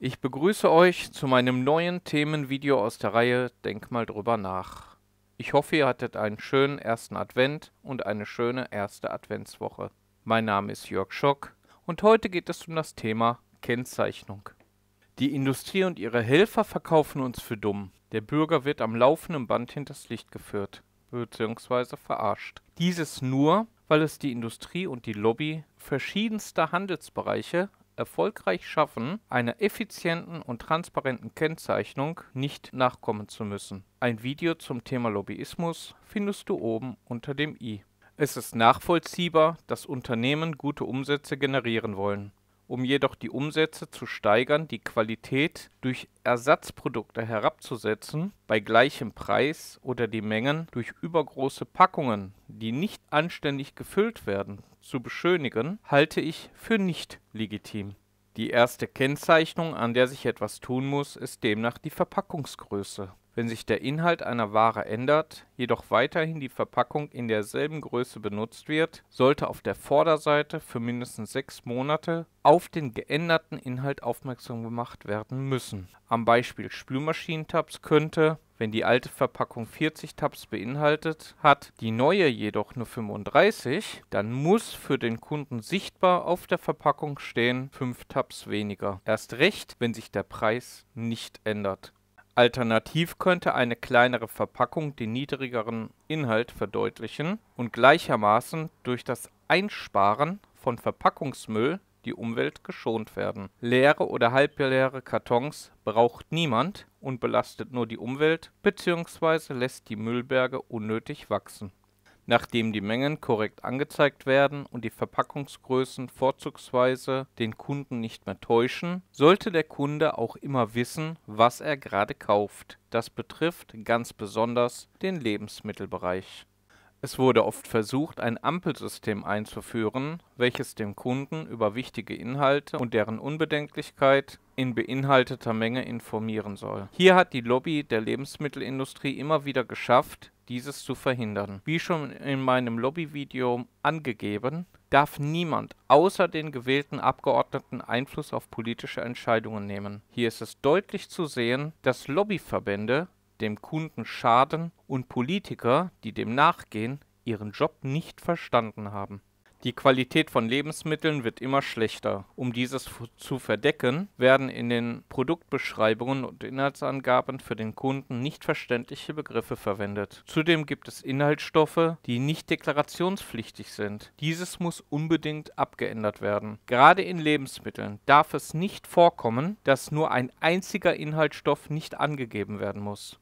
Ich begrüße euch zu meinem neuen Themenvideo aus der Reihe Denk mal drüber nach. Ich hoffe, ihr hattet einen schönen ersten Advent und eine schöne erste Adventswoche. Mein Name ist Jörg Schock und heute geht es um das Thema Kennzeichnung. Die Industrie und ihre Helfer verkaufen uns für dumm. Der Bürger wird am laufenden Band hinters Licht geführt bzw. verarscht. Dieses nur, weil es die Industrie und die Lobby verschiedenster Handelsbereiche erfolgreich schaffen, einer effizienten und transparenten Kennzeichnung nicht nachkommen zu müssen. Ein Video zum Thema Lobbyismus findest du oben unter dem i. Es ist nachvollziehbar, dass Unternehmen gute Umsätze generieren wollen um jedoch die Umsätze zu steigern, die Qualität durch Ersatzprodukte herabzusetzen, bei gleichem Preis oder die Mengen durch übergroße Packungen, die nicht anständig gefüllt werden, zu beschönigen, halte ich für nicht legitim. Die erste Kennzeichnung, an der sich etwas tun muss, ist demnach die Verpackungsgröße. Wenn sich der Inhalt einer Ware ändert, jedoch weiterhin die Verpackung in derselben Größe benutzt wird, sollte auf der Vorderseite für mindestens sechs Monate auf den geänderten Inhalt aufmerksam gemacht werden müssen. Am Beispiel Spülmaschinentabs könnte, wenn die alte Verpackung 40 Tabs beinhaltet hat, die neue jedoch nur 35, dann muss für den Kunden sichtbar auf der Verpackung stehen 5 Tabs weniger. Erst recht, wenn sich der Preis nicht ändert. Alternativ könnte eine kleinere Verpackung den niedrigeren Inhalt verdeutlichen und gleichermaßen durch das Einsparen von Verpackungsmüll die Umwelt geschont werden. Leere oder halbleere Kartons braucht niemand und belastet nur die Umwelt bzw. lässt die Müllberge unnötig wachsen nachdem die Mengen korrekt angezeigt werden und die Verpackungsgrößen vorzugsweise den Kunden nicht mehr täuschen, sollte der Kunde auch immer wissen, was er gerade kauft. Das betrifft ganz besonders den Lebensmittelbereich. Es wurde oft versucht, ein Ampelsystem einzuführen, welches dem Kunden über wichtige Inhalte und deren Unbedenklichkeit in beinhalteter Menge informieren soll. Hier hat die Lobby der Lebensmittelindustrie immer wieder geschafft, dieses zu verhindern. Wie schon in meinem Lobbyvideo angegeben, darf niemand außer den gewählten Abgeordneten Einfluss auf politische Entscheidungen nehmen. Hier ist es deutlich zu sehen, dass Lobbyverbände dem Kunden schaden und Politiker, die dem nachgehen, ihren Job nicht verstanden haben. Die Qualität von Lebensmitteln wird immer schlechter. Um dieses zu verdecken, werden in den Produktbeschreibungen und Inhaltsangaben für den Kunden nicht verständliche Begriffe verwendet. Zudem gibt es Inhaltsstoffe, die nicht deklarationspflichtig sind. Dieses muss unbedingt abgeändert werden. Gerade in Lebensmitteln darf es nicht vorkommen, dass nur ein einziger Inhaltsstoff nicht angegeben werden muss.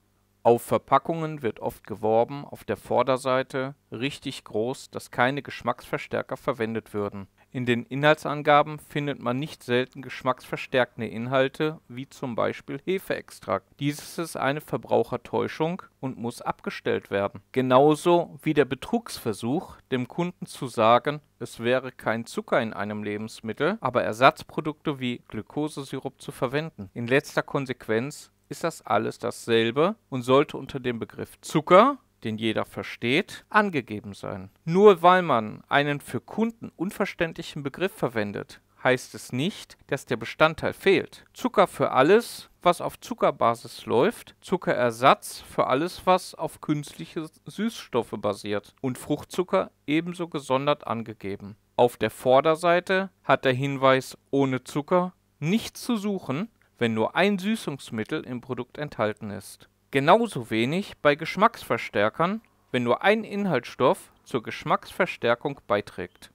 Auf Verpackungen wird oft geworben, auf der Vorderseite richtig groß, dass keine Geschmacksverstärker verwendet würden. In den Inhaltsangaben findet man nicht selten geschmacksverstärkende Inhalte, wie zum Beispiel Hefeextrakt. Dieses ist eine Verbrauchertäuschung und muss abgestellt werden. Genauso wie der Betrugsversuch, dem Kunden zu sagen, es wäre kein Zucker in einem Lebensmittel, aber Ersatzprodukte wie Glukosesirup zu verwenden. In letzter Konsequenz ist das alles dasselbe und sollte unter dem Begriff Zucker den jeder versteht, angegeben sein. Nur weil man einen für Kunden unverständlichen Begriff verwendet, heißt es nicht, dass der Bestandteil fehlt. Zucker für alles, was auf Zuckerbasis läuft, Zuckerersatz für alles, was auf künstliche Süßstoffe basiert und Fruchtzucker ebenso gesondert angegeben. Auf der Vorderseite hat der Hinweis ohne Zucker nichts zu suchen wenn nur ein Süßungsmittel im Produkt enthalten ist. Genauso wenig bei Geschmacksverstärkern, wenn nur ein Inhaltsstoff zur Geschmacksverstärkung beiträgt.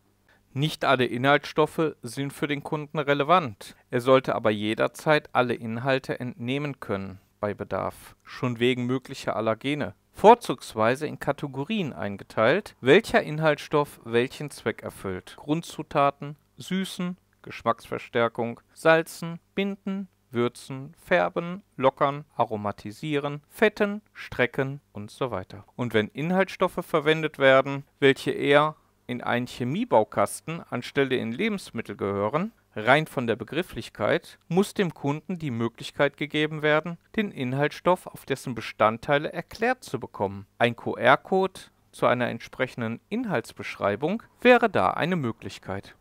Nicht alle Inhaltsstoffe sind für den Kunden relevant. Er sollte aber jederzeit alle Inhalte entnehmen können bei Bedarf, schon wegen möglicher Allergene. Vorzugsweise in Kategorien eingeteilt, welcher Inhaltsstoff welchen Zweck erfüllt. Grundzutaten, Süßen, Geschmacksverstärkung, Salzen, Binden, würzen, färben, lockern, aromatisieren, fetten, strecken und so weiter. Und wenn Inhaltsstoffe verwendet werden, welche eher in einen Chemiebaukasten anstelle in Lebensmittel gehören, rein von der Begrifflichkeit, muss dem Kunden die Möglichkeit gegeben werden, den Inhaltsstoff auf dessen Bestandteile erklärt zu bekommen. Ein QR-Code zu einer entsprechenden Inhaltsbeschreibung wäre da eine Möglichkeit.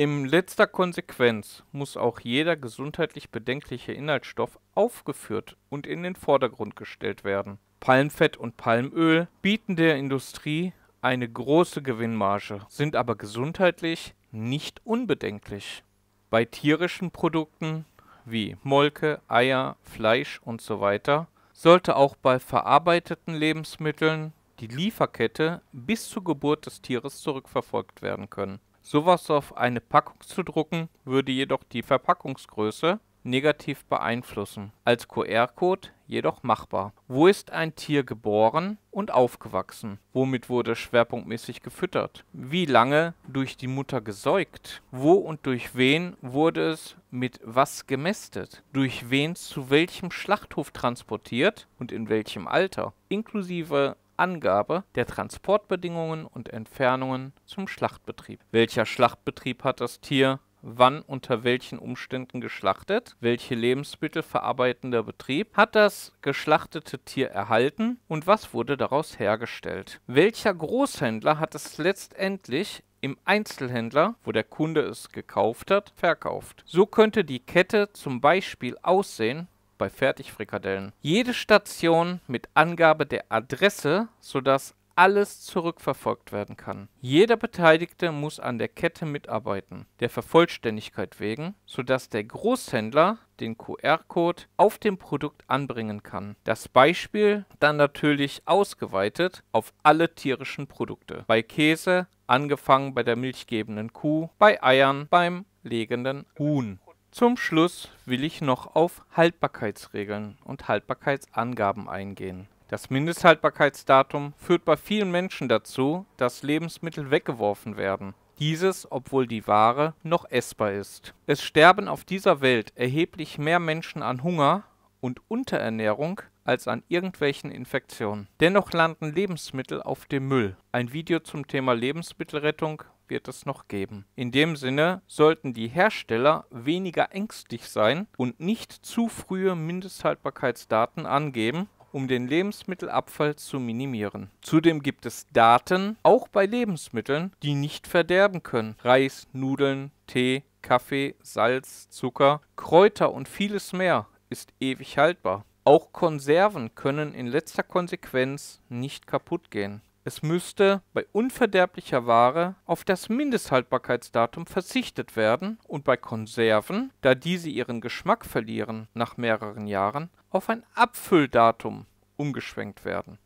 In letzter Konsequenz muss auch jeder gesundheitlich bedenkliche Inhaltsstoff aufgeführt und in den Vordergrund gestellt werden. Palmfett und Palmöl bieten der Industrie eine große Gewinnmarge, sind aber gesundheitlich nicht unbedenklich. Bei tierischen Produkten wie Molke, Eier, Fleisch usw. So sollte auch bei verarbeiteten Lebensmitteln die Lieferkette bis zur Geburt des Tieres zurückverfolgt werden können. Sowas auf eine Packung zu drucken, würde jedoch die Verpackungsgröße negativ beeinflussen, als QR-Code jedoch machbar. Wo ist ein Tier geboren und aufgewachsen? Womit wurde schwerpunktmäßig gefüttert? Wie lange durch die Mutter gesäugt? Wo und durch wen wurde es mit was gemästet? Durch wen zu welchem Schlachthof transportiert und in welchem Alter? Inklusive Angabe der Transportbedingungen und Entfernungen zum Schlachtbetrieb. Welcher Schlachtbetrieb hat das Tier? Wann unter welchen Umständen geschlachtet? Welche Lebensmittel verarbeitender Betrieb hat das geschlachtete Tier erhalten und was wurde daraus hergestellt? Welcher Großhändler hat es letztendlich im Einzelhändler, wo der Kunde es gekauft hat, verkauft. So könnte die Kette zum Beispiel aussehen, bei Fertigfrikadellen. Jede Station mit Angabe der Adresse, sodass alles zurückverfolgt werden kann. Jeder Beteiligte muss an der Kette mitarbeiten, der Vervollständigkeit wegen, sodass der Großhändler den QR-Code auf dem Produkt anbringen kann. Das Beispiel dann natürlich ausgeweitet auf alle tierischen Produkte. Bei Käse, angefangen bei der milchgebenden Kuh, bei Eiern, beim legenden Huhn. Zum Schluss will ich noch auf Haltbarkeitsregeln und Haltbarkeitsangaben eingehen. Das Mindesthaltbarkeitsdatum führt bei vielen Menschen dazu, dass Lebensmittel weggeworfen werden. Dieses, obwohl die Ware noch essbar ist. Es sterben auf dieser Welt erheblich mehr Menschen an Hunger und Unterernährung als an irgendwelchen Infektionen. Dennoch landen Lebensmittel auf dem Müll. Ein Video zum Thema Lebensmittelrettung wird es noch geben. In dem Sinne sollten die Hersteller weniger ängstlich sein und nicht zu frühe Mindesthaltbarkeitsdaten angeben, um den Lebensmittelabfall zu minimieren. Zudem gibt es Daten, auch bei Lebensmitteln, die nicht verderben können. Reis, Nudeln, Tee, Kaffee, Salz, Zucker, Kräuter und vieles mehr ist ewig haltbar. Auch Konserven können in letzter Konsequenz nicht kaputt gehen. Es müsste bei unverderblicher Ware auf das Mindesthaltbarkeitsdatum verzichtet werden und bei Konserven, da diese ihren Geschmack verlieren nach mehreren Jahren, auf ein Abfülldatum umgeschwenkt werden.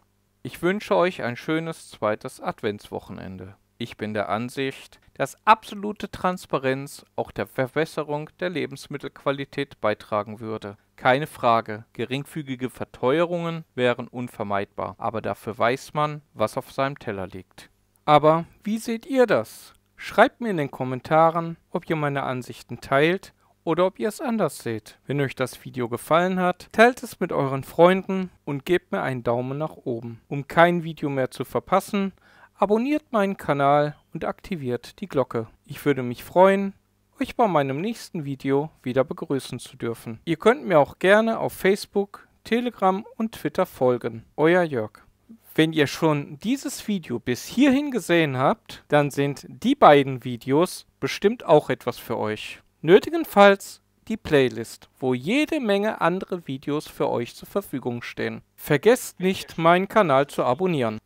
Ich wünsche euch ein schönes zweites Adventswochenende. Ich bin der Ansicht, dass absolute Transparenz auch der Verbesserung der Lebensmittelqualität beitragen würde. Keine Frage, geringfügige Verteuerungen wären unvermeidbar, aber dafür weiß man, was auf seinem Teller liegt. Aber wie seht ihr das? Schreibt mir in den Kommentaren, ob ihr meine Ansichten teilt oder ob ihr es anders seht. Wenn euch das Video gefallen hat, teilt es mit euren Freunden und gebt mir einen Daumen nach oben. Um kein Video mehr zu verpassen, abonniert meinen Kanal und aktiviert die Glocke. Ich würde mich freuen, euch bei meinem nächsten Video wieder begrüßen zu dürfen. Ihr könnt mir auch gerne auf Facebook, Telegram und Twitter folgen. Euer Jörg. Wenn ihr schon dieses Video bis hierhin gesehen habt, dann sind die beiden Videos bestimmt auch etwas für euch. Nötigenfalls die Playlist, wo jede Menge andere Videos für euch zur Verfügung stehen. Vergesst nicht, meinen Kanal zu abonnieren.